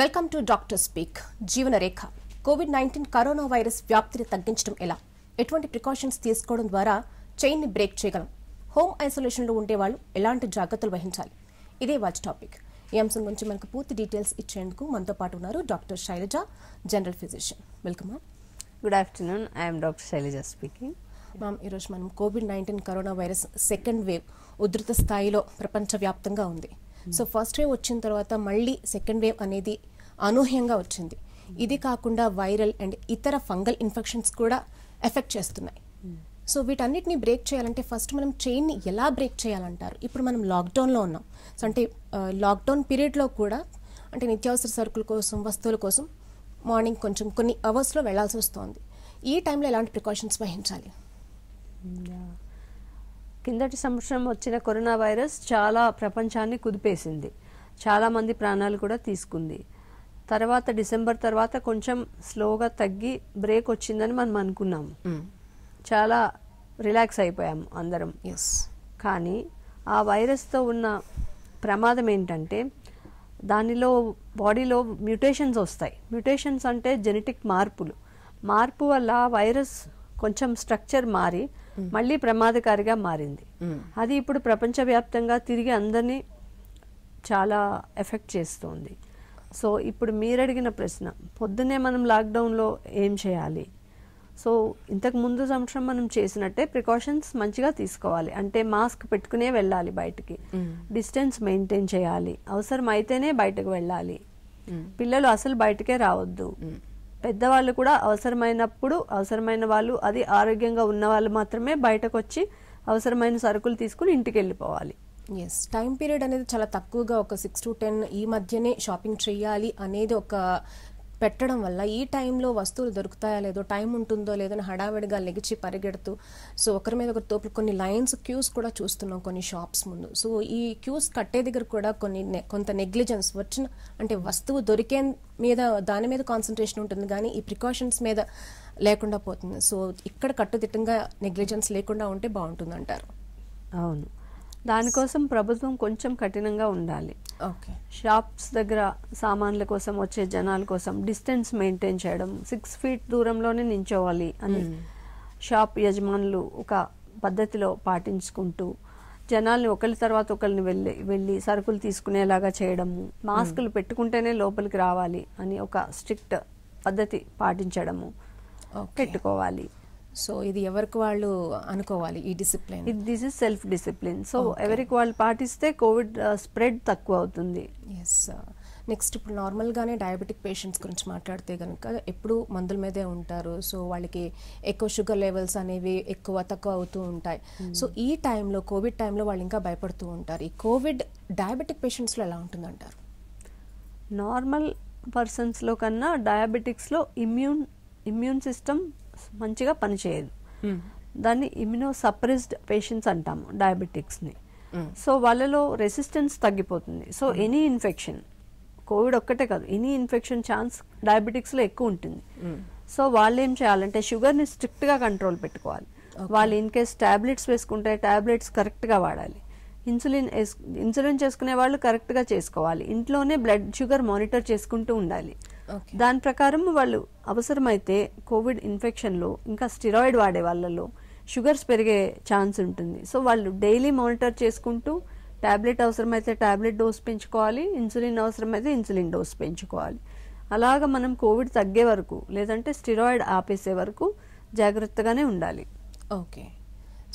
Welcome to doctor speak Jeevanarekha COVID nineteen corona virus వ్యాప్తిని తగ్గించడం ఎలా ఎటువంటి ప్రికాషన్స్ తీసుకోవడం ద్వారా చైన్ ని బ్రేక్ చేయగలం హోమ్ ఐసోలేషన్లో ఉండేవాళ్ళు ఎలాంటి జాగ్రత్తలు వహించాలి ఇదే వాచ్ టాపిక్ ఈ అంశం గురించి మనకు పూర్తి డీటెయిల్స్ ఇచ్చేందుకు మనతో పాటు ఉన్నారు doctor Shailaja general physician welcome good afternoon I'm doctor Shailaja speaking ma'am ఈరోజు మనం COVID nineteen corona virus second wave ఉధృత స్థాయిలో ప్రపంచవ్యాప్తంగా ఉంది సో hmm. ఫస్ట్ వేవ్ వచ్చిన తర్వాత మళ్ళీ సెకండ్ వేవ్ అనేది అనూహ్యంగా వచ్చింది ఇది కాకుండా వైరల్ అండ్ ఇతర ఫంగల్ ఇన్ఫెక్షన్స్ కూడా ఎఫెక్ట్ చేస్తున్నాయి సో వీటన్నిటిని బ్రేక్ చేయాలంటే ఫస్ట్ మనం చైన్ని ఎలా బ్రేక్ చేయాలంటారు ఇప్పుడు మనం లాక్డౌన్లో ఉన్నాం సో అంటే లాక్డౌన్ పీరియడ్లో కూడా అంటే నిత్యావసర సరుకుల కోసం వస్తువుల కోసం మార్నింగ్ కొంచెం కొన్ని అవర్స్లో వెళ్లాల్సి వస్తుంది ఈ టైంలో ఎలాంటి ప్రికాషన్స్ వహించాలి కిందటి సంవత్సరం వచ్చిన కరోనా వైరస్ చాలా ప్రపంచాన్ని కుదిపేసింది చాలామంది ప్రాణాలు కూడా తీసుకుంది తర్వాత డిసెంబర్ తర్వాత కొంచెం స్లోగా తగ్గి బ్రేక్ వచ్చిందని మనం అనుకున్నాం చాలా రిలాక్స్ అయిపోయాము అందరం కానీ ఆ వైరస్తో ఉన్న ప్రమాదం ఏంటంటే దానిలో బాడీలో మ్యూటేషన్స్ వస్తాయి మ్యూటేషన్స్ అంటే జెనెటిక్ మార్పులు మార్పు వల్ల వైరస్ కొంచెం స్ట్రక్చర్ మారి మళ్ళీ ప్రమాదకారిగా మారింది అది ఇప్పుడు ప్రపంచవ్యాప్తంగా తిరిగి అందరినీ చాలా ఎఫెక్ట్ చేస్తుంది సో ఇప్పుడు మీరు అడిగిన ప్రశ్న పొద్దునే మనం లాక్డౌన్లో ఏం చేయాలి సో ఇంతకు ముందు సంవత్సరం మనం చేసినట్టే ప్రికాషన్స్ మంచిగా తీసుకోవాలి అంటే మాస్క్ పెట్టుకునే వెళ్ళాలి బయటికి డిస్టెన్స్ మెయింటైన్ చేయాలి అవసరం అయితేనే బయటకు వెళ్ళాలి పిల్లలు అసలు బయటకే రావద్దు పెద్దవాళ్ళు కూడా అవసరమైనప్పుడు అవసరమైన వాళ్ళు అది ఆరోగ్యంగా ఉన్న వాళ్ళు మాత్రమే బయటకు వచ్చి అవసరమైన సరుకులు తీసుకుని ఇంటికి వెళ్ళిపోవాలి ఎస్ టైం పీరియడ్ అనేది చాలా తక్కువగా ఒక సిక్స్ టు టెన్ ఈ మధ్యనే షాపింగ్ చేయాలి అనేది ఒక పెట్టడం వల్ల ఈ టైంలో వస్తువులు దొరుకుతాయా లేదో టైం ఉంటుందో లేదో అని హడావిడిగా లెగిచి పరిగెడుతూ సో ఒకరి మీద ఒకరి తోపులు కొన్ని లైన్స్ క్యూస్ కూడా చూస్తున్నాం కొన్ని షాప్స్ ముందు సో ఈ క్యూస్ కట్టే దగ్గర కూడా కొన్ని కొంత నెగ్లిజెన్స్ వచ్చిన అంటే వస్తువు దొరికే మీద దాని మీద కాన్సన్ట్రేషన్ ఉంటుంది కానీ ఈ ప్రికాషన్స్ మీద లేకుండా పోతుంది సో ఇక్కడ కట్టుదిట్టంగా నెగ్లిజెన్స్ లేకుండా ఉంటే బాగుంటుంది అంటారు అవును దానికోసం ప్రభుత్వం కొంచెం కఠినంగా ఉండాలి ఓకే షాప్స్ దగ్గర సామాన్ల కోసం వచ్చే జనాల కోసం డిస్టెన్స్ మెయింటైన్ చేయడం సిక్స్ ఫీట్ దూరంలోనే నించోవాలి అని షాప్ యజమానులు ఒక పద్ధతిలో పాటించుకుంటూ జనాల్ని ఒకరి తర్వాత ఒకరిని వెళ్ళి వెళ్ళి సరుకులు తీసుకునేలాగా చేయడము మాస్కులు పెట్టుకుంటేనే లోపలికి రావాలి అని ఒక స్ట్రిక్ట్ పద్ధతి పాటించడము పెట్టుకోవాలి సో ఇది ఎవరికి వాళ్ళు అనుకోవాలి ఈ discipline this is self discipline so ఎవరికి వాళ్ళు పాటిస్తే కోవిడ్ స్ప్రెడ్ uh, తక్కువ అవుతుంది ఎస్ నెక్స్ట్ ఇప్పుడు నార్మల్గానే డయాబెటిక్ పేషెంట్స్ గురించి మాట్లాడితే కనుక ఎప్పుడు మందుల మీదే ఉంటారు సో వాళ్ళకి ఎక్కువ షుగర్ లెవెల్స్ అనేవి ఎక్కువ తక్కువ అవుతూ ఉంటాయి hmm. సో ఈ టైంలో కోవిడ్ టైంలో వాళ్ళు ఇంకా భయపడుతూ ఉంటారు ఈ కోవిడ్ డయాబెటిక్ పేషెంట్స్లో ఎలా ఉంటుందంటారు నార్మల్ పర్సన్స్లో కన్నా డయాబెటిక్స్లో ఇమ్యూన్ ఇమ్యూన్ సిస్టమ్ మంచిగా పనిచేయదు దాన్ని ఇమ్యూనో సప్రెస్డ్ పేషెంట్స్ అంటాము డయాబెటిక్స్ని సో వాళ్ళలో రెసిస్టెన్స్ తగ్గిపోతుంది సో ఎనీ ఇన్ఫెక్షన్ కోవిడ్ ఒక్కటే కాదు ఎనీ ఇన్ఫెక్షన్ ఛాన్స్ డయాబెటిక్స్లో ఎక్కువ ఉంటుంది సో వాళ్ళు ఏం చేయాలంటే షుగర్ని స్ట్రిక్ట్గా కంట్రోల్ పెట్టుకోవాలి వాళ్ళు ఇన్ కేస్ ట్యాబ్లెట్స్ వేసుకుంటే ట్యాబ్లెట్స్ కరెక్ట్గా వాడాలి ఇన్సులిన్ ఇన్సులిన్ చేసుకునే వాళ్ళు కరెక్ట్గా చేసుకోవాలి ఇంట్లోనే బ్లడ్ షుగర్ మానిటర్ చేసుకుంటూ ఉండాలి దాని ప్రకారం వాళ్ళు అవసరమైతే కోవిడ్ ఇన్ఫెక్షన్లో ఇంకా స్టిరాయిడ్ వాడే వాళ్ళలో షుగర్స్ పెరిగే ఛాన్స్ ఉంటుంది సో వాళ్ళు డైలీ మానిటర్ చేసుకుంటూ ట్యాబ్లెట్ అవసరమైతే ట్యాబ్లెట్ డోస్ పెంచుకోవాలి ఇన్సులిన్ అవసరమైతే ఇన్సులిన్ డోస్ పెంచుకోవాలి అలాగ మనం కోవిడ్ తగ్గే వరకు లేదంటే స్టిరాయిడ్ ఆపేసే వరకు జాగ్రత్తగానే ఉండాలి ఓకే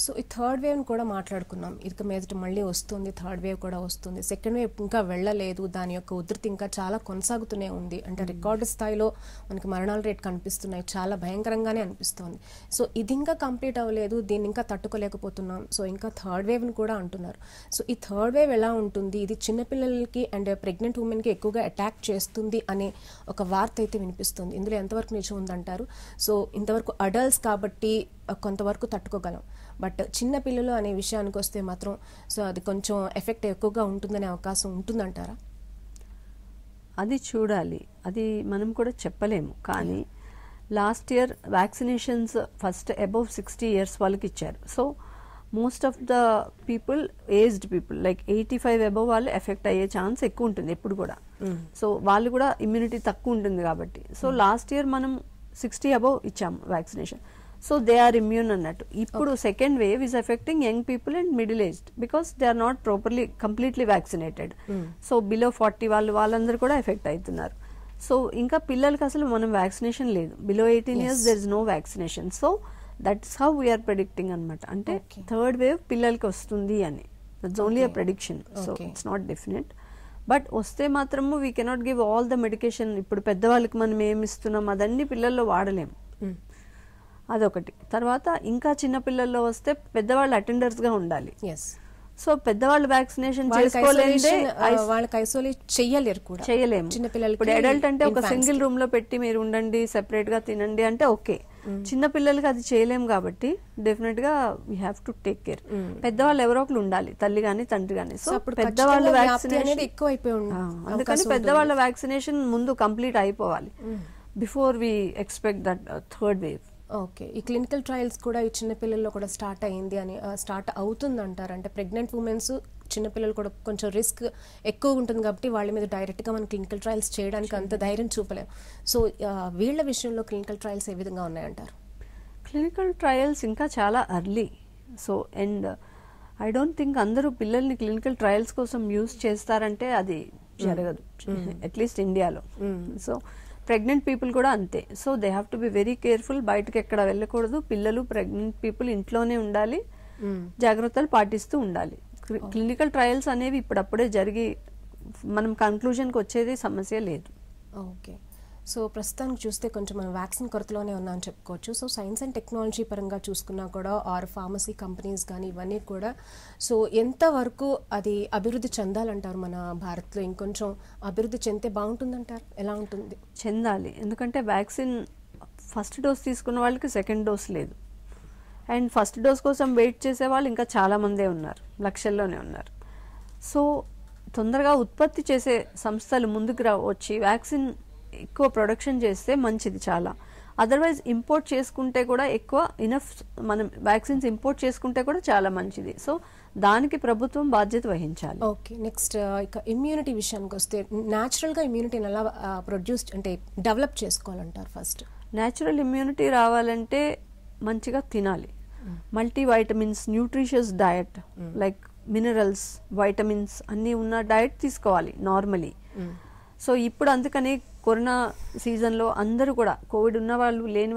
సో ఈ థర్డ్ వేవ్ని కూడా మాట్లాడుకున్నాం ఇక మీదట మళ్ళీ వస్తుంది థర్డ్ వేవ్ కూడా వస్తుంది సెకండ్ వేవ్ ఇంకా వెళ్ళలేదు దాని యొక్క ఉధృతి ఇంకా చాలా కొనసాగుతూనే ఉంది అంటే రికార్డు స్థాయిలో మనకి మరణాల రేట్ కనిపిస్తున్నాయి చాలా భయంకరంగానే అనిపిస్తుంది సో ఇది ఇంకా కంప్లీట్ అవ్వలేదు దీన్ని ఇంకా తట్టుకోలేకపోతున్నాం సో ఇంకా థర్డ్ వేవ్ని కూడా అంటున్నారు సో ఈ థర్డ్ వేవ్ ఎలా ఉంటుంది ఇది చిన్నపిల్లలకి అండ్ ప్రెగ్నెంట్ ఉమెన్కి ఎక్కువగా అటాక్ చేస్తుంది అనే ఒక వార్త అయితే వినిపిస్తుంది ఇందులో ఎంతవరకు నిజం ఉందంటారు సో ఇంతవరకు అడల్ట్స్ కాబట్టి కొంతవరకు తట్టుకోగలం బట్ చిన్న పిల్లలు అనే విషయానికి వస్తే మాత్రం సో అది కొంచెం ఎఫెక్ట్ ఎక్కువగా ఉంటుందనే అవకాశం ఉంటుందంటారా అది చూడాలి అది మనం కూడా చెప్పలేము కానీ last year vaccinations first above sixty years వాళ్ళకి ఇచ్చారు so most of the people aged people like eighty five above వాళ్ళు ఎఫెక్ట్ అయ్యే ఛాన్స్ ఎక్కువ ఉంటుంది ఎప్పుడు కూడా సో వాళ్ళు కూడా ఇమ్యూనిటీ తక్కువ ఉంటుంది కాబట్టి సో లాస్ట్ ఇయర్ మనం సిక్స్టీ అబౌవ్ ఇచ్చాము vaccination so they are immune అన్నట్టు ఇప్పుడు second wave is affecting young people and middle aged because they are not properly completely vaccinated so below forty వాళ్ళు వాళ్ళందరూ కూడా ఎఫెక్ట్ అవుతున్నారు సో ఇంకా పిల్లలకి అసలు మనం వ్యాక్సినేషన్ లేదు below eighteen years there is no vaccination so that's how we're predicting అనమాట అంటే థర్డ్ వేవ్ పిల్లలకి వస్తుంది అని that's only a prediction so it's not definite but వస్తే మాత్రము we cannot give all the medication ఇప్పుడు పెద్దవాళ్ళకి మనం ఏమి ఇస్తున్నాం అదన్నీ పిల్లల్లో వాడలేము hmm. అదొకటి తర్వాత ఇంకా చిన్నపిల్లల్లో వస్తే పెద్దవాళ్ళు అటెండర్స్ గా ఉండాలి సో పెద్దవాళ్ళు వ్యాక్సినేషన్ వాళ్ళకి చేయలేము అడల్ట్ అంటే ఒక సింగిల్ రూమ్ లో పెట్టి మీరు ఉండండి సెపరేట్ గా తినండి అంటే ఓకే చిన్న పిల్లలకి అది చేయలేము కాబట్టి డెఫినెట్ గా we have to take care పెద్దవాళ్ళు ఎవరో ఒకరు ఉండాలి తల్లి గాని తండ్రి గాని సో పెద్దవాళ్ళు వ్యాక్సినేషన్ ఎక్కువ అందుకని పెద్దవాళ్ళ వ్యాక్సినేషన్ ముందు కంప్లీట్ అయిపోవాలి before we expect that third wave okay ఈ క్లినికల్ ట్రయల్స్ కూడా ఈ చిన్నపిల్లల్లో కూడా స్టార్ట్ అయింది అని స్టార్ట్ అవుతుంది అంటారు అంటే ప్రెగ్నెంట్ ఉమెన్స్ చిన్నపిల్లలు కూడా కొంచెం రిస్క్ ఎక్కువ ఉంటుంది కాబట్టి వాళ్ళ మీద డైరెక్ట్గా మనం క్లినికల్ ట్రయల్స్ చేయడానికి అంత ధైర్యం చూపలేము సో వీళ్ళ విషయంలో క్లినికల్ ట్రయల్స్ ఏ విధంగా ఉన్నాయంటారు క్లినికల్ ట్రయల్స్ ఇంకా చాలా early so and I don't think అందరూ పిల్లల్ని క్లినికల్ ట్రయల్స్ కోసం యూజ్ చేస్తారంటే అది జరగదు అట్లీస్ట్ ఇండియాలో సో ప్రెగ్నెంట్ పీపుల్ కూడా అంతే so they have to be very careful బయటకు ఎక్కడ వెళ్ళకూడదు పిల్లలు ప్రెగ్నెంట్ పీపుల్ ఇంట్లోనే ఉండాలి hmm. జాగ్రత్తలు పాటిస్తూ ఉండాలి క్లినికల్ ట్రయల్స్ oh. అనేవి ఇప్పుడప్పుడే జరిగి మనం కన్క్లూజన్కి వచ్చేది సమస్య లేదు ఓకే సో ప్రస్తుతానికి చూస్తే కొంచెం మనం వ్యాక్సిన్ కొరతలోనే ఉన్నా అని చెప్పుకోవచ్చు సో సైన్స్ అండ్ టెక్నాలజీ పరంగా చూసుకున్నా కూడా ఆర్ ఫార్మసీ కంపెనీస్ కానీ ఇవన్నీ కూడా సో ఎంతవరకు అది అభివృద్ధి చెందాలంటారు మన భారత్లో ఇంకొంచెం అభివృద్ధి చెందితే బాగుంటుందంటారు ఎలా ఉంటుంది చెందాలి ఎందుకంటే వ్యాక్సిన్ ఫస్ట్ డోస్ తీసుకున్న వాళ్ళకి సెకండ్ డోస్ లేదు అండ్ ఫస్ట్ డోస్ కోసం వెయిట్ చేసే వాళ్ళు ఇంకా చాలామందే ఉన్నారు లక్షల్లోనే ఉన్నారు సో తొందరగా ఉత్పత్తి చేసే సంస్థలు ముందుకు వచ్చి వ్యాక్సిన్ ఎక్కువ ప్రొడక్షన్ చేస్తే మంచిది చాలా అదర్వైజ్ ఇంపోర్ట్ చేసుకుంటే కూడా ఎక్కువ ఇనఫ్ మనం వ్యాక్సిన్స్ ఇంపోర్ట్ చేసుకుంటే కూడా చాలా మంచిది సో దానికి ప్రభుత్వం బాధ్యత వహించాలి ఓకే నెక్స్ట్ uh, ఇక ఇమ్యూనిటీ విషయానికి వస్తే గా ఇమ్యూనిటీని ఎలా ప్రొడ్యూస్ uh, అంటే డెవలప్ చేసుకోవాలంటారు ఫస్ట్ న్యాచురల్ ఇమ్యూనిటీ రావాలంటే మంచిగా తినాలి multi vitamins nutritious diet like minerals vitamins అన్నీ ఉన్న డయట్ తీసుకోవాలి నార్మలీ సో hmm. ఇప్పుడు అందుకని కరోనా సీజన్లో అందరూ కూడా కోవిడ్ ఉన్న వాళ్ళు లేని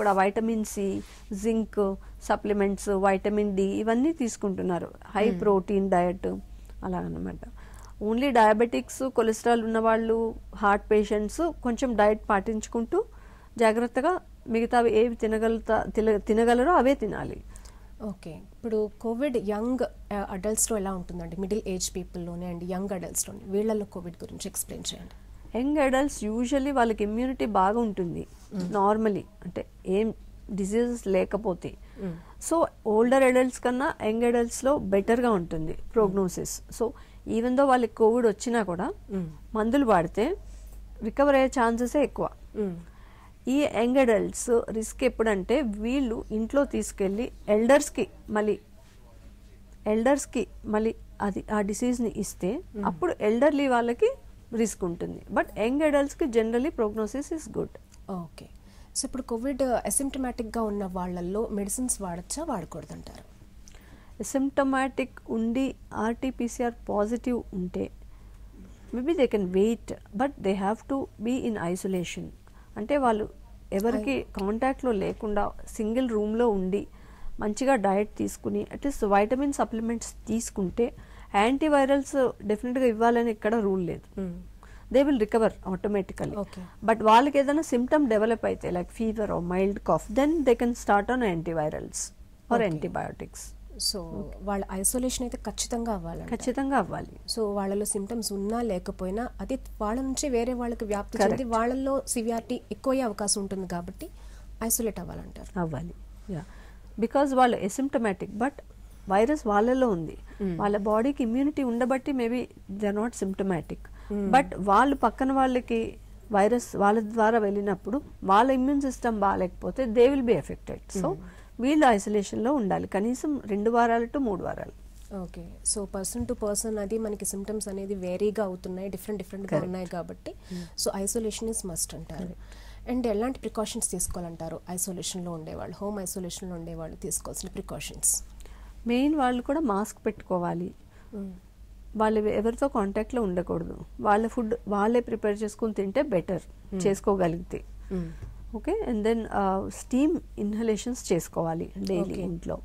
కూడా vitamin C zinc supplements vitamin D ఇవన్నీ తీసుకుంటున్నారు హై ప్రోటీన్ డయట్ అలాగనమాట ఓన్లీ డయాబెటిక్స్ కొలెస్ట్రాల్ ఉన్నవాళ్ళు హార్ట్ పేషెంట్స్ కొంచెం డయట్ పాటించుకుంటూ జాగ్రత్తగా మిగతా ఏవి తినగలుగుతా తినగలరో అవే తినాలి ఓకే ఇప్పుడు కోవిడ్ యంగ్ అడల్ట్స్లో ఎలా ఉంటుందండి మిడిల్ ఏజ్ పీపుల్లోనే అండ్ యంగ్ అడల్ట్స్లోనే వీళ్ళలో కోవిడ్ గురించి ఎక్స్ప్లెయిన్ చేయండి యంగ్ అడల్ట్స్ యూజువలీ వాళ్ళకి ఇమ్యూనిటీ బాగా ఉంటుంది నార్మలీ అంటే ఏం డిసీజెస్ లేకపోతే సో ఓల్డర్ అడల్ట్స్ కన్నా యంగ్ అడల్ట్స్లో బెటర్గా ఉంటుంది ప్రోగ్నోసిస్ సో ఈవెన్ దో వాళ్ళకి కోవిడ్ వచ్చినా కూడా మందులు వాడితే రికవర్ అయ్యే ఛాన్సెసే ఎక్కువ ఈ యంగ్ అడల్ట్స్ రిస్క్ ఎప్పుడంటే వీళ్ళు ఇంట్లో తీసుకెళ్ళి ఎల్డర్స్కి మళ్ళీ ఎల్డర్స్కి మళ్ళీ అది ఆ డిసీజ్ని ఇస్తే అప్పుడు ఎల్డర్లీ వాళ్ళకి రిస్క్ ఉంటుంది బట్ యంగ్ అడల్ట్స్కి generally prognosis is good okay so ఇప్పుడు కోవిడ్ అసిమ్టమాటిక్గా ఉన్న వాళ్ళల్లో మెడిసిన్స్ వాడచ్చా వాడకూడదంటారు అసిమ్టమాటిక్ ఉండి ఆర్టీపీసీఆర్ పాజిటివ్ ఉంటే maybe they can wait but they have to be in isolation అంటే వాళ్ళు ఎవరికి కాంటాక్ట్లో లేకుండా సింగిల్ రూమ్లో ఉండి మంచిగా డయట్ తీసుకుని అట్లీస్ట్ వైటమిన్ సప్లిమెంట్స్ తీసుకుంటే యాంటీవైరల్స్ డెఫినెట్గా ఇవ్వాలని ఇక్కడ రూల్ లేదు they will recover automatically but వాళ్ళకి ఏదైనా సిమ్టమ్ డెవలప్ అయితే like fever or mild cough then they can start on antivirals or antibiotics so వాళ్ళ ఐసోలేషన్ అయితే ఖచ్చితంగా అవ్వాలి ఖచ్చితంగా అవ్వాలి సో వాళ్ళలో సిమ్టమ్స్ ఉన్నా లేకపోయినా అది వాళ్ళ నుంచి వేరే వాళ్ళకి వ్యాప్తి చెంది వాళ్ళలో సివియారిటీ ఎక్కువ అవకాశం ఉంటుంది కాబట్టి ఐసోలేట్ అవ్వాలంటారు అవ్వాలి యా బికాజ్ వాళ్ళు ఎసిమ్టమాటిక్ బట్ వైరస్ వాళ్ళలో ఉంది hmm. వాళ్ళ బాడీకి ఇమ్యూనిటీ ఉండబట్టి maybe they are not symptomatic hmm. But వాళ్ళు పక్కన వాళ్ళకి వైరస్ వాళ్ళ ద్వారా వెళ్ళినప్పుడు వాళ్ళ ఇమ్యూన్ సిస్టమ్ బాగాలేకపోతే they will be affected hmm. So వీళ్ళు లో ఉండాలి కనీసం రెండు వారాలు టు మూడు వారాలు okay so person to person అది మనకి సిమ్టమ్స్ అనేది వేరీగా అవుతున్నాయి డిఫరెంట్ డిఫరెంట్ గా ఉన్నాయి కాబట్టి సో ఐసోలేషన్ ఇస్ మస్ట్ అంటారు అండ్ ఎలాంటి ప్రికాషన్స్ తీసుకోవాలంటారు ఐసోలేషన్లో ఉండేవాళ్ళు హోమ్ ఐసోలేషన్లో ఉండేవాళ్ళు తీసుకోవాల్సిన ప్రికాషన్స్ మెయిన్ వాళ్ళు కూడా మాస్క్ పెట్టుకోవాలి వాళ్ళు ఎవరితో కాంటాక్ట్లో ఉండకూడదు వాళ్ళ ఫుడ్ వాళ్ళే ప్రిపేర్ చేసుకుని తింటే బెటర్ చేసుకోగలిగితే okay and then steam inhalations చేసుకోవాలి డైలీ ఇంట్లో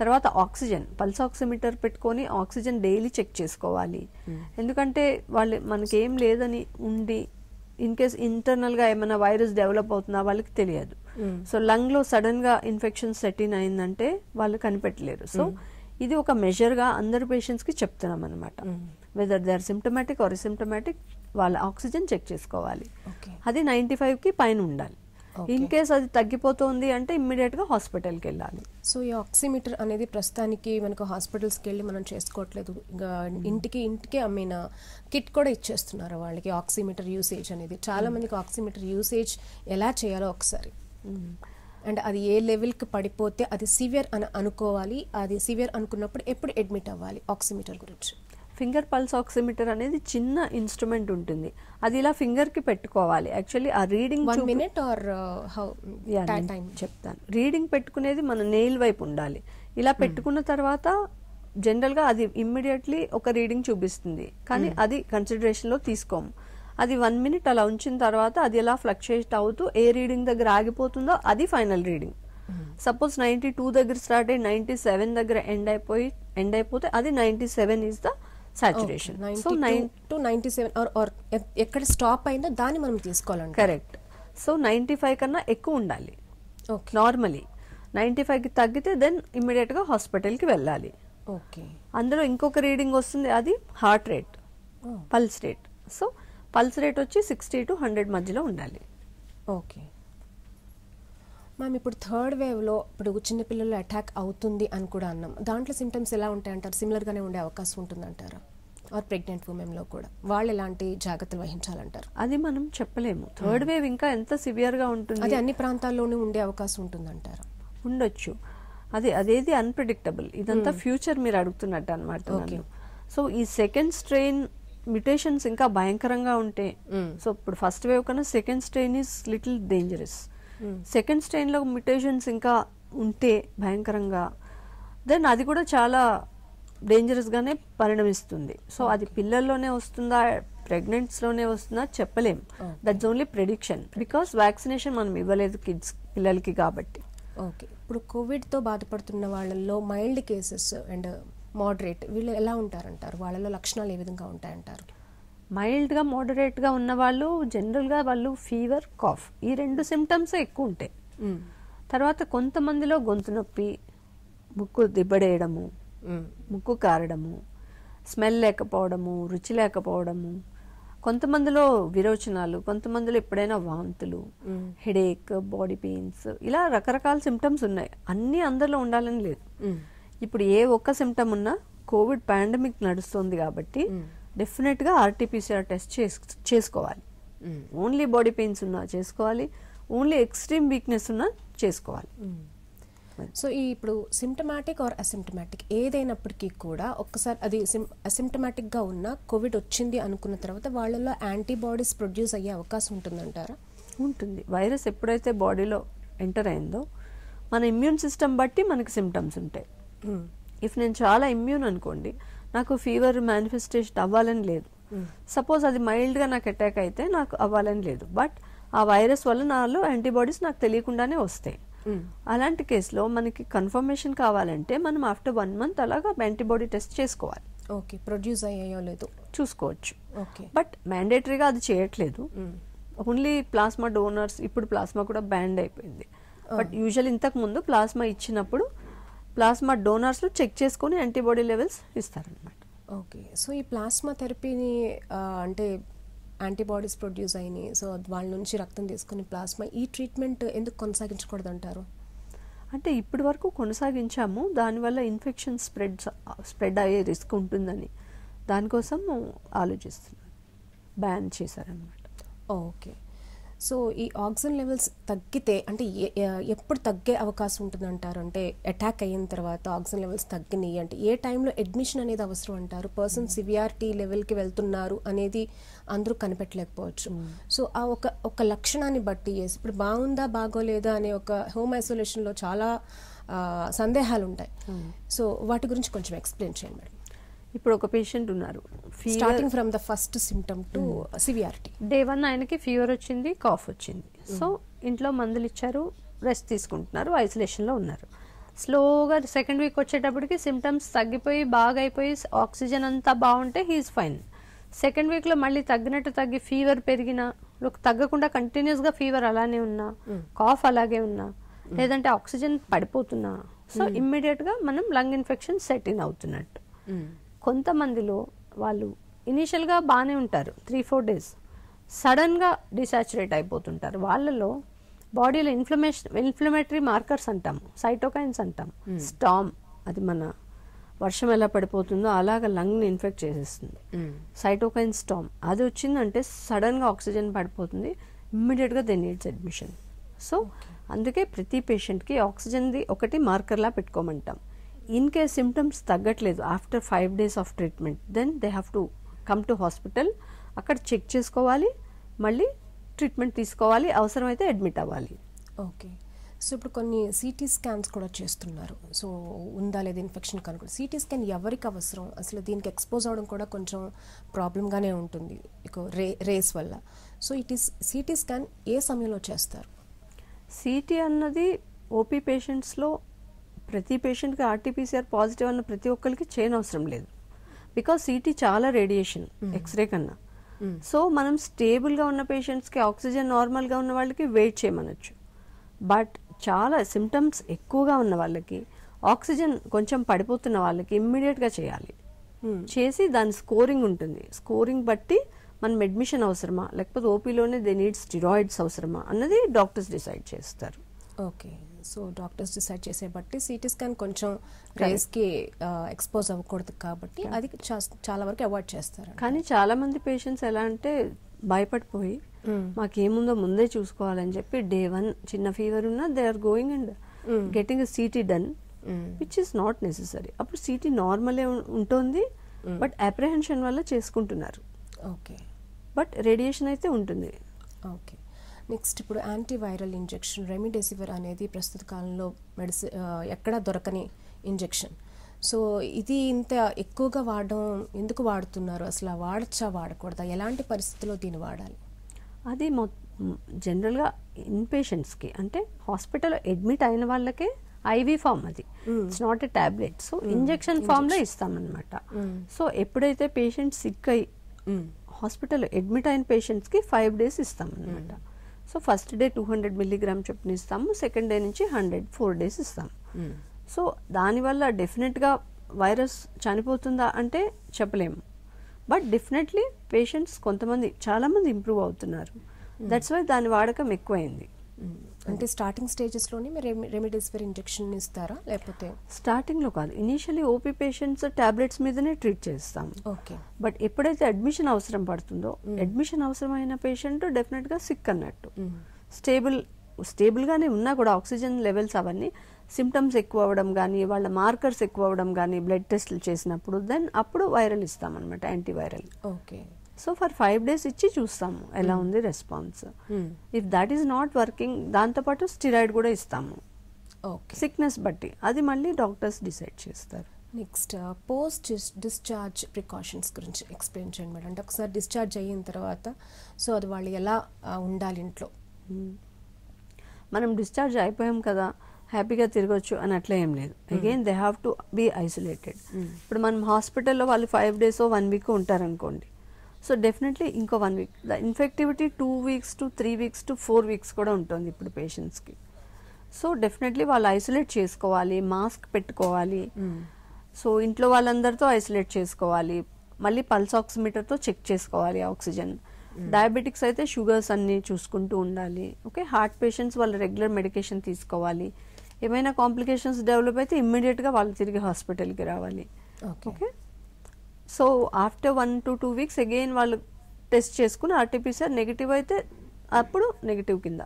తర్వాత ఆక్సిజన్ పల్స్ ఆక్సిమీటర్ పెట్టుకొని ఆక్సిజన్ డైలీ చెక్ చేసుకోవాలి ఎందుకంటే వాళ్ళు మనకేం లేదని ఉండి ఇన్ కేస్ ఇంటర్నల్గా ఏమైనా వైరస్ డెవలప్ అవుతుందా వాళ్ళకి తెలియదు సో mm. లంగ్ లో సడన్ గా ఇన్ఫెక్షన్ సెట్ ఇన్ అయిందంటే వాళ్ళు కనిపెట్టలేరు సో mm. ఇది ఒక మెజర్గా పేషెంట్స్ పేషెంట్స్కి చెప్తున్నాం అనమాట whether they are symptomatic or symptomatic వాళ్ళ ఆక్సిజన్ చెక్ చేసుకోవాలి అది నైంటీ ఫైవ్కి పైన ఉండాలి ఇన్ కేస్ అది తగ్గిపోతుంది అంటే ఇమ్మీడియట్ గా హాస్పిటల్కి వెళ్ళాలి సో ఈ ఆక్సిమీటర్ అనేది ప్రస్తుతానికి మనకు హాస్పిటల్స్కి వెళ్ళి మనం చేసుకోవట్లేదు mm. ఇంటికి ఇంటికి అమ్మిన కిట్ కూడా ఇచ్చేస్తున్నారు వాళ్ళకి ఆక్సిమీటర్ యూసేజ్ అనేది చాలా మందికి ఆక్సిమీటర్ యూసేజ్ ఎలా చేయాలో ఒకసారి అండ్ అది ఏ లెవెల్కి పడిపోతే అది సివియర్ అని అనుకోవాలి అది సివియర్ అనుకున్నప్పుడు ఎప్పుడు అడ్మిట్ అవ్వాలి ఆక్సిమీటర్ గురించి ఫింగర్ పల్స్ ఆక్సిమీటర్ అనేది చిన్న ఇన్స్ట్రుమెంట్ ఉంటుంది అది ఇలా ఫింగర్కి పెట్టుకోవాలి యాక్చువల్లీ ఆ reading one minute or how time చెప్తాను రీడింగ్ పెట్టుకునేది మన నెయిల్ వైపు ఉండాలి ఇలా hmm. పెట్టుకున్న తర్వాత జనరల్గా అది ఇమ్మీడియట్లీ ఒక రీడింగ్ చూపిస్తుంది కానీ hmm. అది కన్సిడరేషన్లో తీసుకోము అది వన్ మినిట్ అలా ఉంచిన తర్వాత అది ఎలా ఫ్లక్చుయేట్ అవుతూ ఏ రీడింగ్ దగ్గర ఆగిపోతుందో అది final reading suppose ninety two దగ్గర స్టార్ట్ అయ్యి నైన్టీ సెవెన్ దగ్గర ఎండ్ అయిపోయి ఎండ్ అయిపోతే అది ninety seven is the saturation so nine to ninety seven ఎక్కడ స్టాప్ అయిందో దాన్ని మనం తీసుకోవాలండి కరెక్ట్ సో నైన్టీ ఫైవ్ కన్నా ఎక్కువ ఉండాలి నార్మలీ ఫైవ్ ఫైవ్కి తగ్గితే దెన్ ఇమ్మీడియట్గా హాస్పిటల్కి వెళ్ళాలి ఓకే అందులో ఇంకొక రీడింగ్ వస్తుంది అది heart rate pulse rate so pulse rate వచ్చి సిక్స్టీ టు హండ్రెడ్ మధ్యలో ఉండాలి ఓకే మ్యామ్ ఇప్పుడు థర్డ్ వేవ్లో ఇప్పుడు చిన్నపిల్లలు అటాక్ అవుతుంది అని కూడా అన్నాం దాంట్లో సిమ్టమ్స్ ఎలా ఉంటాయి అంటారు సిమిలర్గానే ఉండే అవకాశం ఉంటుందంటారా ఆర్ ప్రెగ్నెంట్ ఉమెన్లో కూడా వాళ్ళు ఎలాంటి జాగ్రత్తలు వహించాలంటారు అది మనం చెప్పలేము థర్డ్ వేవ్ ఇంకా ఎంత సివియర్గా ఉంటుంది అది అన్ని ప్రాంతాల్లోనూ ఉండే అవకాశం ఉంటుందంటారు ఉండొచ్చు అది అదేది అన్ప్రెడిక్టబుల్ ఇదంతా ఫ్యూచర్ మీరు అడుగుతున్నట్టు అనమాట సో ఈ సెకండ్ స్ట్రెయిన్ మ్యుటేషన్స్ ఇంకా భయంకరంగా ఉంటే hmm. సో ఇప్పుడు ఫస్ట్ వేవ్ కన్నా second strain is little dangerous second స్ట్రెయిన్లో మ్యుటేషన్స్ ఇంకా ఉంటే భయంకరంగా దెన్ అది కూడా చాలా డేంజరస్గానే పరిణమిస్తుంది సో అది పిల్లల్లోనే వస్తుందా ప్రెగ్నెంట్స్లోనే వస్తుందా చెప్పలేం that's only prediction because vaccination మనం ఇవ్వలేదు కిడ్స్ పిల్లలకి కాబట్టి ఓకే ఇప్పుడు కోవిడ్తో బాధపడుతున్న వాళ్ళల్లో మైల్డ్ కేసెస్ అండ్ మోడరేట్ వీళ్ళు ఎలా ఉంటారంటారు వాళ్ళలో లక్షణాలు ఏ విధంగా ఉంటాయంటారు మైల్డ్గా మోడరేట్గా ఉన్న వాళ్ళు జనరల్గా వాళ్ళు ఫీవర్ కాఫ్ ఈ రెండు సిమ్టమ్స్ ఎక్కువ ఉంటాయి తర్వాత కొంతమందిలో గొంతు నొప్పి ముక్కు దిబ్బడేయడము ముక్కు కారడము స్మెల్ లేకపోవడము రుచి లేకపోవడము కొంతమందిలో విరోచనాలు కొంతమందిలో ఎప్పుడైనా వాంతులు హెడేక్ బాడీ పెయిన్స్ ఇలా రకరకాల సిమ్టమ్స్ ఉన్నాయి అన్నీ అందరిలో ఉండాలని లేదు ఇప్పుడు ఏ ఒక్క సిమ్టమ్ ఉన్నా కోవిడ్ పాండమిక్ నడుస్తుంది కాబట్టి డెఫినెట్గా ఆర్టీపీసీఆర్ టెస్ట్ చేసుకోవాలి ఓన్లీ బాడీ పెయిన్స్ ఉన్నా చేసుకోవాలి ఓన్లీ ఎక్స్ట్రీమ్ వీక్నెస్ ఉన్నా చేసుకోవాలి సో ఈ ఇప్పుడు సిమ్టమాటిక్ ఆర్ అసిమ్టమాటిక్ ఏదైనప్పటికీ కూడా ఒక్కసారి అది సిమ్ గా ఉన్న కోవిడ్ వచ్చింది అనుకున్న తర్వాత వాళ్ళలో యాంటీబాడీస్ ప్రొడ్యూస్ అయ్యే అవకాశం ఉంటుందంటారా ఉంటుంది వైరస్ ఎప్పుడైతే బాడీలో ఎంటర్ అయిందో మన ఇమ్యూన్ సిస్టమ్ బట్టి మనకి సిమ్టమ్స్ ఉంటాయి ఇఫ్ hmm. నేను చాలా ఇమ్యూన్ అనుకోండి నాకు ఫీవర్ మేనిఫెస్టేషన్ అవ్వాలని లేదు సపోజ్ hmm. అది మైల్డ్గా నాకు అటాక్ అయితే నాకు అవ్వాలని లేదు బట్ ఆ వైరస్ వల్ల నాలో యాంటీబాడీస్ నాకు తెలియకుండానే వస్తాయి hmm. అలాంటి కేసులో మనకి కన్ఫర్మేషన్ కావాలంటే మనం ఆఫ్టర్ వన్ మంత్ అలాగా యాంటీబాడీ టెస్ట్ చేసుకోవాలి ఓకే ప్రొడ్యూస్ అయ్యాయో లేదో చూసుకోవచ్చు ఓకే బట్ మ్యాండేటరీగా అది చేయట్లేదు ఓన్లీ ప్లాస్మా డోనర్స్ ఇప్పుడు ప్లాస్మా కూడా బ్యాండ్ అయిపోయింది బట్ ah. యూజువల్ ఇంతకు ముందు ప్లాస్మా ఇచ్చినప్పుడు ప్లాస్మా డోనర్స్లో చెక్ చేసుకొని యాంటీబాడీ లెవెల్స్ ఇస్తారనమాట ఓకే సో ఈ ప్లాస్మా థెరపీని అంటే యాంటీబాడీస్ ప్రొడ్యూస్ అయినాయి సో వాళ్ళ నుంచి రక్తం తీసుకుని ప్లాస్మా ఈ ట్రీట్మెంట్ ఎందుకు కొనసాగించకూడదు అంటారు అంటే ఇప్పటి వరకు కొనసాగించాము దానివల్ల ఇన్ఫెక్షన్ స్ప్రెడ్ స్ప్రెడ్ అయ్యే రిస్క్ ఉంటుందని దానికోసం ఆలోచిస్తున్నాను బ్యాన్ చేశారనమాట ఓకే సో ఈ ఆక్సిజన్ లెవెల్స్ తగ్గితే అంటే ఎప్పుడు తగ్గే అవకాశం ఉంటుంది అంటారు అంటే అటాక్ అయిన తర్వాత ఆక్సిజన్ లెవెల్స్ తగ్గినాయి అంటే ఏ టైంలో అడ్మిషన్ అనేది అవసరం అంటారు పర్సన్ సివియారిటీ లెవెల్కి వెళ్తున్నారు అనేది అందరూ కనిపెట్టలేకపోవచ్చు hmm. సో ఆ ఒక ఒక లక్షణాన్ని బట్టి ఇప్పుడు బాగుందా బాగోలేదా అనే ఒక హోమ్ ఐసోలేషన్లో చాలా సందేహాలు ఉంటాయి hmm. సో వాటి గురించి కొంచెం ఎక్స్ప్లెయిన్ చేయండి మేడం ఇప్పుడు ఒక పేషెంట్ ఉన్నారు starting from the first symptom to severity day one ఆయనకి ఫీవర్ వచ్చింది కాఫ్ వచ్చింది సో hmm. ఇంట్లో మందులు ఇచ్చారు రెస్ట్ తీసుకుంటున్నారు ఐసోలేషన్లో ఉన్నారు స్లోగా సెకండ్ వీక్ వచ్చేటప్పటికి సిమ్టమ్స్ తగ్గిపోయి బాగా అయిపోయి ఆక్సిజన్ అంతా బాగుంటే హీఈస్ ఫైన్ సెకండ్ వీక్లో మళ్ళీ తగ్గినట్టు తగ్గి ఫీవర్ పెరిగినా తగ్గకుండా కంటిన్యూస్గా ఫీవర్ అలానే ఉన్నా కాఫ్ hmm. అలాగే ఉన్నా hmm. లేదంటే ఆక్సిజన్ పడిపోతున్నా సో ఇమ్మీడియట్గా మనం లంగ్ ఇన్ఫెక్షన్ సెట్ ఇన్ అవుతున్నట్టు కొంతమందిలో వాళ్ళు ఇనీషియల్గా బాగానే ఉంటారు త్రీ ఫోర్ డేస్ సడన్గా డిసాచురేట్ అయిపోతుంటారు వాళ్ళలో బాడీలో ఇన్ఫ్లమేషన్ ఇన్ఫ్లమేటరీ మార్కర్స్ అంటాం సైటోకైన్స్ అంటాం స్టామ్ hmm. అది మన వర్షం ఎలా పడిపోతుందో అలాగ లంగ్ని ఇన్ఫెక్ట్ చేసేస్తుంది సైటోకైన్ hmm. స్టామ్ అది వచ్చిందంటే సడన్గా ఆక్సిజన్ పడిపోతుంది ఇమ్మీడియట్గా దెన్ ఇట్స్ అడ్మిషన్ సో అందుకే ప్రతి పేషెంట్కి ఆక్సిజన్ది ఒకటి మార్కర్లా పెట్టుకోమంటాం ఇన్ కేస్ సిమ్టమ్స్ తగ్గట్లేదు after five days of treatment then they have to come to hospital అక్కడ చెక్ చేసుకోవాలి మళ్ళీ ట్రీట్మెంట్ తీసుకోవాలి అవసరమైతే అడ్మిట్ అవ్వాలి ఓకే సో ఇప్పుడు కొన్ని సిటీ స్కాన్స్ కూడా చేస్తున్నారు సో ఉందా లేదా ఇన్ఫెక్షన్ కనుక సిటీ స్కాన్ ఎవరికి అవసరం అసలు దీనికి ఎక్స్పోజ్ అవడం కూడా కొంచెం ప్రాబ్లంగానే ఉంటుంది రే రేస్ వల్ల so it is CT scan ఏ సమయంలో చేస్తారు సిటీ అన్నది ఓపీ పేషెంట్స్లో ప్రతి పేషెంట్కి ఆర్టీపీసీఆర్ పాజిటివ్ అన్న ప్రతి ఒక్కరికి చేయని అవసరం లేదు బికాస్ సిటీ చాలా రేడియేషన్ ఎక్స్రే కన్నా సో మనం స్టేబుల్గా ఉన్న పేషెంట్స్కి ఆక్సిజన్ నార్మల్గా ఉన్న వాళ్ళకి వెయిట్ చేయమనొచ్చు బట్ చాలా సిమ్టమ్స్ ఎక్కువగా ఉన్న వాళ్ళకి ఆక్సిజన్ కొంచెం పడిపోతున్న వాళ్ళకి ఇమ్మీడియట్గా చేయాలి చేసి దాని స్కోరింగ్ ఉంటుంది స్కోరింగ్ బట్టి మనం అడ్మిషన్ అవసరమా లేకపోతే ఓపీలోనే దే నీడ్ స్టిరాయిడ్స్ అవసరమా అన్నది డాక్టర్స్ డిసైడ్ చేస్తారు ఓకే సో డాక్టర్స్ డిసైడ్ చేసే బట్టి సిటీ స్కాన్ కొంచెం రేస్కి ఎక్స్పోజ్ అవ్వకూడదు కాబట్టి అది చాలా వరకు అవాయిడ్ చేస్తారు కానీ చాలా మంది పేషెంట్స్ ఎలా అంటే భయపడిపోయి మాకేముందో ముందే చూసుకోవాలని చెప్పి డే వన్ చిన్న ఫీవర్ ఉన్నా they are going and getting CT done which is not necessary అప్పుడు సీటీ నార్మలే ఉంటుంది బట్ అప్రిహెన్షన్ వల్ల చేసుకుంటున్నారు ఓకే బట్ రేడియేషన్ అయితే ఉంటుంది ఓకే నెక్స్ట్ ఇప్పుడు యాంటీవైరల్ ఇంజెక్షన్ రెమిడెసివిర్ అనేది ప్రస్తుత కాలంలో మెడిసి ఎక్కడ దొరకని ఇంజెక్షన్ సో ఇది ఇంత ఎక్కువగా వాడడం ఎందుకు వాడుతున్నారు అసలు వాడచ్చా వాడకూడదా ఎలాంటి పరిస్థితుల్లో దీన్ని వాడాలి అది మొ జనరల్గా ఇన్పేషెంట్స్కి అంటే హాస్పిటల్లో అడ్మిట్ అయిన వాళ్ళకే ఐవీ ఫామ్ అది it's not a tablet so injection ఫామ్లో ఇస్తామన్నమాట సో ఎప్పుడైతే పేషెంట్ సిక్ అయ్యి హాస్పిటల్ అడ్మిట్ అయిన పేషెంట్స్కి ఫైవ్ డేస్ ఇస్తామన్నమాట so first day two hundred milligram చొప్పున ఇస్తాము సెకండ్ డే నుంచి హండ్రెడ్ ఫోర్ డేస్ ఇస్తాము hmm. సో దానివల్ల డెఫినెట్గా వైరస్ చనిపోతుందా అంటే చెప్పలేము బట్ డెఫినెట్లీ పేషెంట్స్ కొంతమంది చాలామంది ఇంప్రూవ్ అవుతున్నారు దట్స్ hmm. వై దాని వాడకం ఎక్కువైంది hmm. అంటే స్టార్టింగ్ స్టేజెస్లోనే మీరు రెమెడీస్ ఫర్ ఇంజెక్షన్ ఇస్తారా లేకపోతే స్టార్టింగ్లో కాదు ఇనీషియలీ ఓపీ పేషెంట్స్ టాబ్లెట్స్ మీదనే ట్రీట్ చేస్తాం ఓకే బట్ ఎప్పుడైతే అడ్మిషన్ అవసరం పడుతుందో అడ్మిషన్ అవసరమైన పేషెంట్ డెఫినెట్గా సిక్ అన్నట్టు స్టేబుల్ స్టేబుల్గానే ఉన్నా కూడా ఆక్సిజన్ లెవెల్స్ అవన్నీ సిమ్టమ్స్ ఎక్కువ అవ్వడం కానీ వాళ్ళ మార్కర్స్ ఎక్కువ అవ్వడం కానీ బ్లడ్ టెస్ట్లు చేసినప్పుడు దెన్ అప్పుడు వైరల్ ఇస్తామన్నమాట antiviral okay so for five days ఇచ్చి చూస్తాము ఎలా hmm. ఉంది response if that is not working దాంతోపాటు స్టిరాయిడ్ కూడా ఇస్తాము సిక్నెస్ బట్టి అది మళ్ళీ డాక్టర్స్ డిసైడ్ చేస్తారు నెక్స్ట్ పోస్ట్ డిశ్చార్జ్ ప్రికాషన్స్ గురించి ఎక్స్ప్లెయిన్ చేయండి మేడం అంటే ఒకసారి డిశ్చార్జ్ అయిన తర్వాత సో అది వాళ్ళు ఎలా uh, ఉండాలి ఇంట్లో hmm. మనం డిశ్చార్జ్ అయిపోయాం కదా హ్యాపీగా తిరగొచ్చు అని అట్లా ఏం లేదు again they have to be isolated ఇప్పుడు మనం హాస్పిటల్లో వాళ్ళు ఫైవ్ డేస్ వన్ వీక్ ఉంటారనుకోండి సో డెఫినెట్లీ ఇంకో one week the infectivity two weeks to three weeks to four weeks కూడా ఉంటుంది ఇప్పుడు పేషెంట్స్కి సో డెఫినెట్లీ వాళ్ళు ఐసోలేట్ చేసుకోవాలి మాస్క్ పెట్టుకోవాలి సో ఇంట్లో వాళ్ళందరితో ఐసోలేట్ చేసుకోవాలి మళ్ళీ పల్స్ ఆక్సిమీటర్తో చెక్ చేసుకోవాలి ఆక్సిజన్ డయాబెటిక్స్ అయితే షుగర్స్ అన్నీ చూసుకుంటూ ఉండాలి ఓకే హార్ట్ పేషెంట్స్ వాళ్ళు రెగ్యులర్ మెడికేషన్ తీసుకోవాలి ఏమైనా కాంప్లికేషన్స్ డెవలప్ అయితే ఇమ్మీడియట్గా వాళ్ళు తిరిగి హాస్పిటల్కి రావాలి okay so after one to two weeks again వాళ్ళు టెస్ట్ చేసుకుని ఆర్టీపీసీఆర్ నెగిటివ్ అయితే అప్పుడు నెగిటివ్ కింద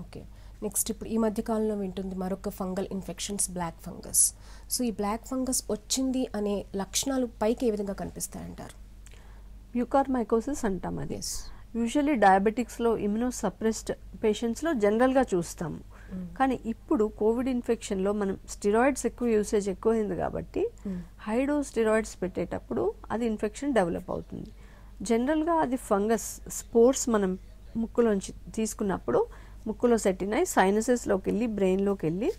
ఓకే నెక్స్ట్ ఇప్పుడు ఈ మధ్య కాలంలో వింటుంది మరొక fungal infections black fungus so ఈ బ్లాక్ ఫంగస్ వచ్చింది అనే లక్షణాలు పైకి ఏ విధంగా కనిపిస్తాయంటారు మైకోసిస్ అంటాం అది యూజువలీ డయాబెటిక్స్లో ఇమ్యూనో సప్రెస్డ్ పేషెంట్స్లో జనరల్గా చూస్తాం Hmm. కానీ ఇప్పుడు కోవిడ్ ఇన్ఫెక్షన్లో మనం స్టిరాయిడ్స్ ఎక్కువ యూసేజ్ ఎక్కువైంది కాబట్టి hmm. హైడో స్టిరాయిడ్స్ పెట్టేటప్పుడు అది ఇన్ఫెక్షన్ డెవలప్ అవుతుంది జనరల్గా అది ఫంగస్ స్పోర్స్ మనం ముక్కులోంచి తీసుకున్నప్పుడు ముక్కులో సెట్టిన సైనసెస్లోకి వెళ్ళి బ్రెయిన్లోకి వెళ్ళి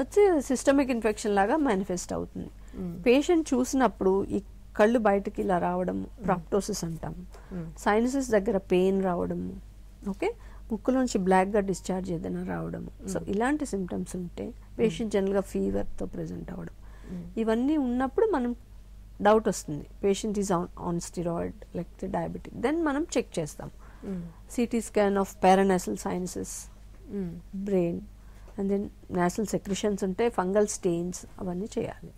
వచ్చి సిస్టమిక్ ఇన్ఫెక్షన్ లాగా మేనిఫెస్ట్ అవుతుంది hmm. పేషెంట్ చూసినప్పుడు ఈ కళ్ళు బయటకి ఇలా రావడం ప్రాప్టోసిస్ అంటాం సైనసెస్ దగ్గర పెయిన్ రావడము ఓకే ముక్కులోంచి బ్లాక్గా డిశ్చార్జ్ ఏదైనా రావడం సో ఇలాంటి సిమ్టమ్స్ ఉంటే పేషెంట్ జనరల్గా ఫీవర్తో ప్రజెంట్ అవ్వడం ఇవన్నీ ఉన్నప్పుడు మనం డౌట్ వస్తుంది patient is on on steroid లేకపోతే డయాబెటిక్ దెన్ మనం చెక్ చేస్తాం CT scan of paranasal sinuses brain and then nasal secretions ఉంటే ఫంగల్ స్టెయిన్స్ అవన్నీ చేయాలి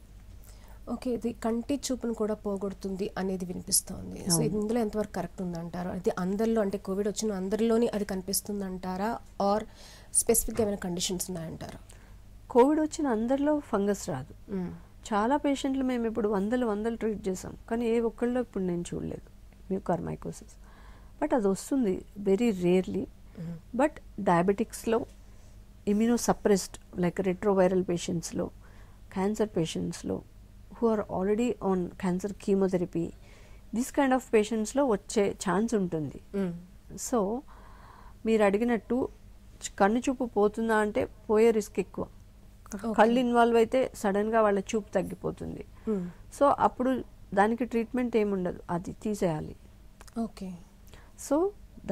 ఓకే ఇది కంటి చూపును కూడా పోగొడుతుంది అనేది వినిపిస్తోంది సో ఇందులో ఎంతవరకు కరెక్ట్ ఉందంటారు అది అందరిలో అంటే కోవిడ్ వచ్చిన అందరిలోని అది కనిపిస్తుంది అంటారా ఆర్ స్పెసిఫిక్గా ఏమైనా కండిషన్స్ ఉన్నాయంటారా కోవిడ్ వచ్చిన అందరిలో ఫంగస్ రాదు చాలా పేషెంట్లు మేము ఇప్పుడు వందలు వందలు ట్రీట్ చేసాం కానీ ఏ ఒక్కళ్ళో ఇప్పుడు నేను చూడలేదు కర్మైకోసిస్ బట్ అది వస్తుంది వెరీ రేర్లీ బట్ డయాబెటిక్స్లో సప్రెస్డ్ లైక్ రెట్రోవైరల్ పేషెంట్స్లో క్యాన్సర్ పేషెంట్స్లో who are already on cancer chemotherapy this kind of పేషెంట్స్లో వచ్చే ఛాన్స్ ఉంటుంది సో mm. మీరు అడిగినట్టు కన్ను చూపు పోతుందా అంటే పోయే రిస్క్ ఎక్కువ కళ్ళు ఇన్వాల్వ్ అయితే సడన్గా వాళ్ళ చూపు తగ్గిపోతుంది సో mm. అప్పుడు దానికి ట్రీట్మెంట్ ఏముండదు అది తీసేయాలి ఓకే సో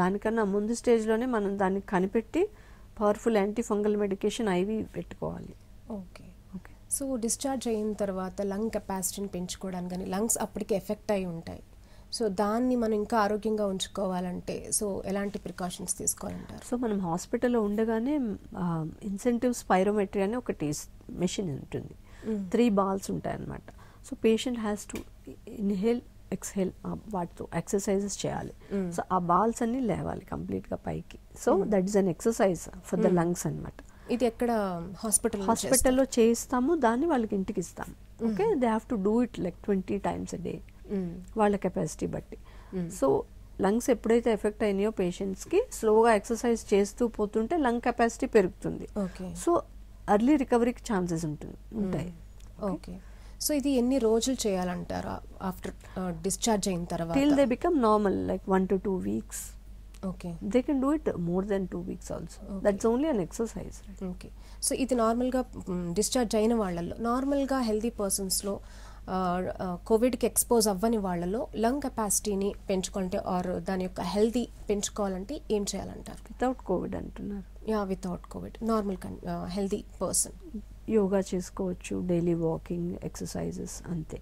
దానికన్నా ముందు స్టేజ్లోనే మనం దాన్ని కనిపెట్టి powerful antifungal medication IV పెట్టుకోవాలి ఓకే సో డిశ్చార్జ్ అయిన తర్వాత లంగ్ కెపాసిటీని పెంచుకోవడానికి కానీ లంగ్స్ అప్పటికి ఎఫెక్ట్ అయి ఉంటాయి సో దాన్ని మనం ఇంకా ఆరోగ్యంగా ఉంచుకోవాలంటే సో ఎలాంటి ప్రికాషన్స్ తీసుకోవాలంటారు సో మనం హాస్పిటల్లో ఉండగానే ఇన్సెంటివ్ స్పైరోమెట్రీ ఒక ఒకటి మెషిన్ ఉంటుంది త్రీ బాల్స్ ఉంటాయి అన్నమాట so patient has to inhale exhale వాటితో ఎక్సర్సైజెస్ చేయాలి సో ఆ బాల్స్ అన్ని లేవాలి కంప్లీట్గా పైకి so that is an exercise for the lungs అనమాట ఇది ఎక్కడ హాస్పిటల్ హాస్పిటల్లో చేయిస్తాము దాన్ని వాళ్ళకి ఇంటికి ఇస్తాము okay they have to do it like twenty times day వాళ్ళ కెపాసిటీ బట్టి సో లంగ్స్ ఎప్పుడైతే ఎఫెక్ట్ అయినాయో పేషెంట్స్కి స్లోగా ఎక్సర్సైజ్ చేస్తూ పోతుంటే లంగ్ కెపాసిటీ పెరుగుతుంది సో అర్లీ రికవరీకి ఛాన్సెస్ ఉంటుంది ఉంటాయి ఓకే సో ఇది ఎన్ని రోజులు చేయాలంటారా ఆఫ్టర్ డిశ్చార్జ్ uh, అయిన తర్వాత till they become normal like one to two weeks okay they can do it more than two weeks also that's only an exercise okay so ఇది నార్మల్గా discharge mm, అయిన వాళ్ళల్లో నార్మల్గా హెల్దీ పర్సన్స్లో కోవిడ్కి ఎక్స్పోజ్ అవ్వని వాళ్ళలో lung కెపాసిటీని పెంచుకుంటే ఆర్ దాని యొక్క హెల్దీ పెంచుకోవాలంటే ఏం చేయాలంటారు వితౌట్ కోవిడ్ అంటున్నారు yeah without COVID normal can healthy person yoga చేసుకోవచ్చు డైలీ వాకింగ్ ఎక్సర్సైజెస్ అంతే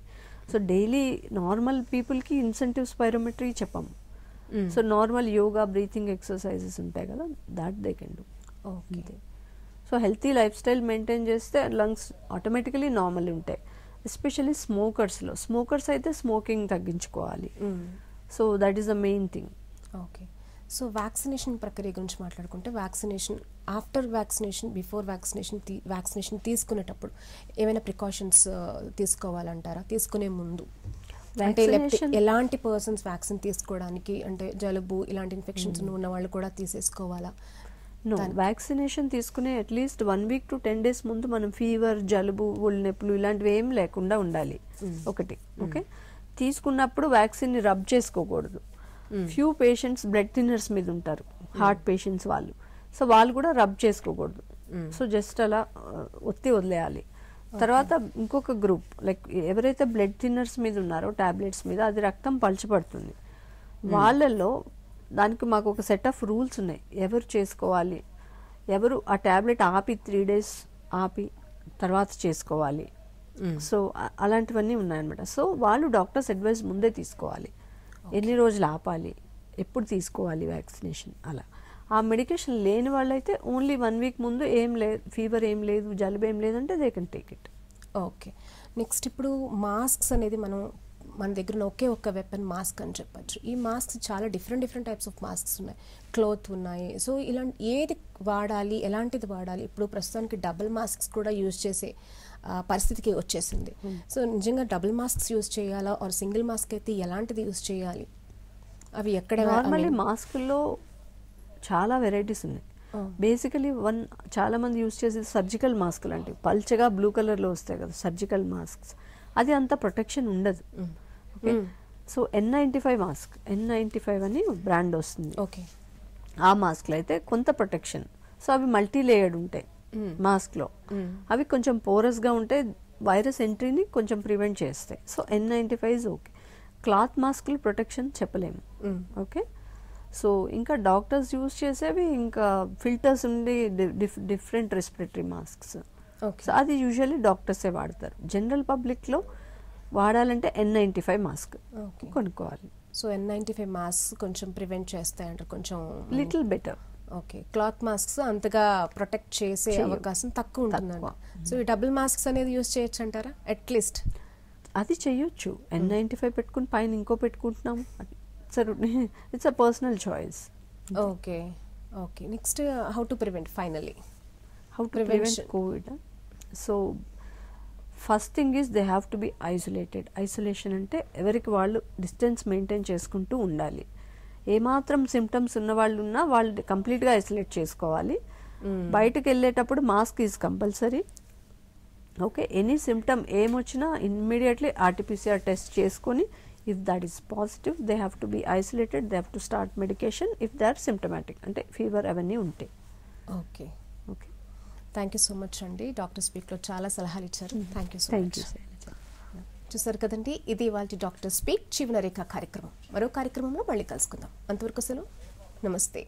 సో డైలీ నార్మల్ పీపుల్కి ఇన్సెంటివ్ స్పైరోమెట్రీ చెప్పాము so normal yoga breathing exercises ఉంటాయి కదా that they can do okay so healthy lifestyle maintain చేస్తే lungs automatically normal ఉంటాయి especially స్మోకర్స్లో smokers అయితే స్మోకింగ్ తగ్గించుకోవాలి so that is the main thing okay so vaccination ప్రక్రియ గురించి మాట్లాడుకుంటే vaccination after vaccination before vaccination తీ వ్యాక్సినేషన్ తీసుకునేటప్పుడు ఏమైనా ప్రికాషన్స్ uh, తీసుకోవాలంటారా తీసుకునే ముందు అంటే ఎలాంటి పర్సన్స్ వ్యాక్సిన్ తీసుకోవడానికి అంటే జలుబు ఇలాంటి ఇన్ఫెక్షన్స్ hmm. ఉన్న వాళ్ళు కూడా తీసేసుకోవాలా వ్యాక్సినేషన్ తీసుకునే at least one week to ten days ముందు మనం ఫీవర్ జలుబు ఒళ్ళినొప్పులు ఇలాంటివి ఏం లేకుండా ఉండాలి hmm. ఒకటి hmm. ఓకే తీసుకున్నప్పుడు వ్యాక్సిన్ రబ్ చేసుకోకూడదు ఫ్యూ పేషెంట్స్ బ్లడ్ థిన్నర్స్ మీద ఉంటారు హార్ట్ పేషెంట్స్ వాళ్ళు సో వాళ్ళు కూడా రబ్ చేసుకోకూడదు సో జస్ట్ అలా uh, ఒత్తి వదిలేయాలి తర్వాత ఇంకొక గ్రూప్ లైక్ ఎవరైతే బ్లడ్ థిన్నర్స్ మీద ఉన్నారో టాబ్లెట్స్ మీద అది రక్తం పలచబడుతుంది hmm. వాళ్ళల్లో దానికి మాకు ఒక సెట్ ఆఫ్ రూల్స్ ఉన్నాయి ఎవరు చేసుకోవాలి ఎవరు ఆ ట్యాబ్లెట్ ఆపి త్రీ డేస్ ఆపి తర్వాత చేసుకోవాలి hmm. సో అలాంటివన్నీ ఉన్నాయన్నమాట సో వాళ్ళు డాక్టర్స్ అడ్వైస్ ముందే తీసుకోవాలి ఎన్ని రోజులు ఆపాలి ఎప్పుడు తీసుకోవాలి వ్యాక్సినేషన్ అలా ఆ మెడికేషన్ లేని వాళ్ళైతే ఓన్లీ వన్ వీక్ ముందు ఏం లేదు ఫీవర్ ఏం లేదు జలుబు ఏం లేదంటే they can take it okay next ఇప్పుడు మాస్క్స్ అనేది మనం మన దగ్గర ఒకే ఒక్క వెపన్ మాస్క్ అని చెప్పచ్చు ఈ మాస్క్ చాలా different different types of masks ఉన్నాయి క్లోత్ ఉన్నాయి సో ఇలాంటి ఏది వాడాలి ఎలాంటిది వాడాలి ఇప్పుడు ప్రస్తుతానికి డబుల్ మాస్క్స్ కూడా యూజ్ చేసే పరిస్థితికి వచ్చేసింది సో hmm. నిజంగా డబుల్ మాస్క్స్ యూజ్ చేయాలా ఆర్ సింగిల్ మాస్క్ అయితే ఎలాంటిది యూజ్ చేయాలి అవి ఎక్కడ నార్మల్లీ మాస్కుల్లో చాలా వెరైటీస్ ఉన్నాయి బేసికలీ వన్ చాలామంది యూజ్ చేసేది సర్జికల్ మాస్క్లు అంటే పల్చగా బ్లూ కలర్లో వస్తాయి కదా సర్జికల్ మాస్క్స్ అది అంత ప్రొటెక్షన్ ఉండదు okay so N ninety five mask N ninety five అని బ్రాండ్ వస్తుంది ఓకే ఆ మాస్క్లు అయితే కొంత ప్రొటెక్షన్ సో అవి మల్టీ లేయర్డ్ ఉంటాయి మాస్క్లో అవి కొంచెం పోరస్గా ఉంటే వైరస్ ఎంట్రీని కొంచెం ప్రివెంట్ చేస్తాయి so N ninety five okay cloth మాస్క్లు ప్రొటెక్షన్ చెప్పలేము ఓకే సో ఇంకా డాక్టర్స్ యూజ్ చేసేవి ఇంకా ఫిల్టర్స్ ఉండి డిఫరెంట్ రెస్పిరేటరీ మాస్క్స్ సో అది యూజువల్లీ డాక్టర్సే వాడతారు జనరల్ పబ్లిక్లో వాడాలంటే ఎన్ నైంటీ ఫైవ్ మాస్క్ కొనుక్కోవాలి so N ninety five mask కొంచెం ప్రివెంట్ చేస్తాయంటారు కొంచెం little better okay cloth masks అంతగా ప్రొటెక్ట్ చేసే అవకాశం తక్కువ ఉంటుందండి సో ఈ డబుల్ మాస్క్స్ అనేది యూజ్ చేయొచ్చు అంటారా అట్లీస్ట్ అది చేయొచ్చు ఎన్ నైంటీ ఫైవ్ పెట్టుకుని పైన ఇంకో పెట్టుకుంటున్నాం it's it's a personal choice okay okay next how to prevent finally how to prevent COVID so first thing is they have to be isolated isolation అంటే ఎవరికి వాళ్ళు డిస్టెన్స్ మెయింటైన్ చేసుకుంటూ ఉండాలి ఏమాత్రం సిమ్టమ్స్ ఉన్న వాళ్ళు ఉన్నా వాళ్ళు కంప్లీట్గా ఐసోలేట్ చేసుకోవాలి hmm. బయటకు వెళ్ళేటప్పుడు mask is compulsory okay any symptom ఏమొచ్చినా ఇమ్మీడియట్లీ ఆర్టీపీసీఆర్ టెస్ట్ చేసుకొని if that is positive they have to be isolated they have to start medication if they are symptomatic అంటే ఫీవర్ అవన్నీ ఉంటాయి okay okay thank you so much అండి doctor స్పీక్లో చాలా సలహాలు ఇచ్చారు థ్యాంక్ యూ సో మచ్ చూసారు కదండి ఇది వాళ్ళ డాక్టర్ స్పీక్ జీవనరేఖ కార్యక్రమం మరో కార్యక్రమంలో మళ్ళీ కలుసుకుందాం అంతవరకు అసలు నమస్తే